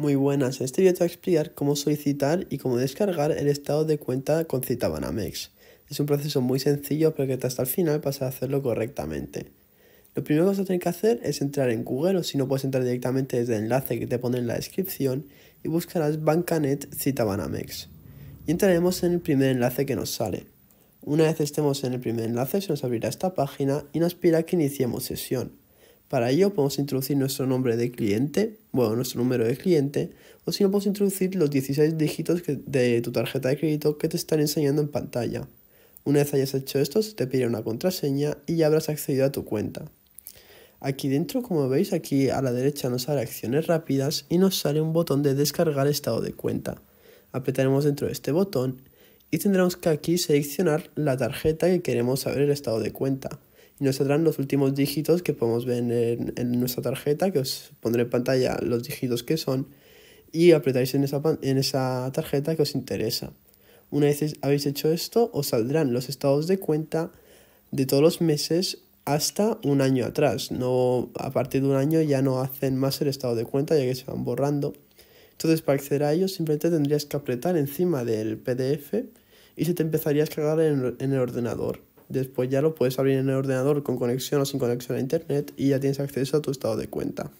Muy buenas, en este video te voy a explicar cómo solicitar y cómo descargar el estado de cuenta con Citabanamex. Es un proceso muy sencillo pero que hasta el final vas a hacerlo correctamente. Lo primero que vas a tener que hacer es entrar en Google o si no puedes entrar directamente desde el enlace que te pone en la descripción y buscarás Bancanet Citabanamex. Y entraremos en el primer enlace que nos sale. Una vez estemos en el primer enlace se nos abrirá esta página y nos pedirá que iniciemos sesión. Para ello podemos introducir nuestro nombre de cliente, bueno, nuestro número de cliente, o si no podemos introducir los 16 dígitos de tu tarjeta de crédito que te están enseñando en pantalla. Una vez hayas hecho esto, se te pide una contraseña y ya habrás accedido a tu cuenta. Aquí dentro, como veis, aquí a la derecha nos sale acciones rápidas y nos sale un botón de descargar estado de cuenta. Apretaremos dentro de este botón y tendremos que aquí seleccionar la tarjeta que queremos saber el estado de cuenta nos saldrán los últimos dígitos que podemos ver en, nuestra tarjeta, que os pondré en pantalla los dígitos que son, y apretáis en esa, en esa tarjeta que os interesa. Una vez habéis hecho esto, os saldrán los estados de cuenta de todos los meses hasta un año atrás. No, a partir de un año ya no hacen más el estado de cuenta ya que se van borrando. Entonces para acceder a ello, simplemente tendrías que apretar encima del PDF y se te empezaría a cargar en el ordenador. Después ya lo puedes abrir en el ordenador con conexión o sin conexión a Internet y ya tienes acceso a tu estado de cuenta.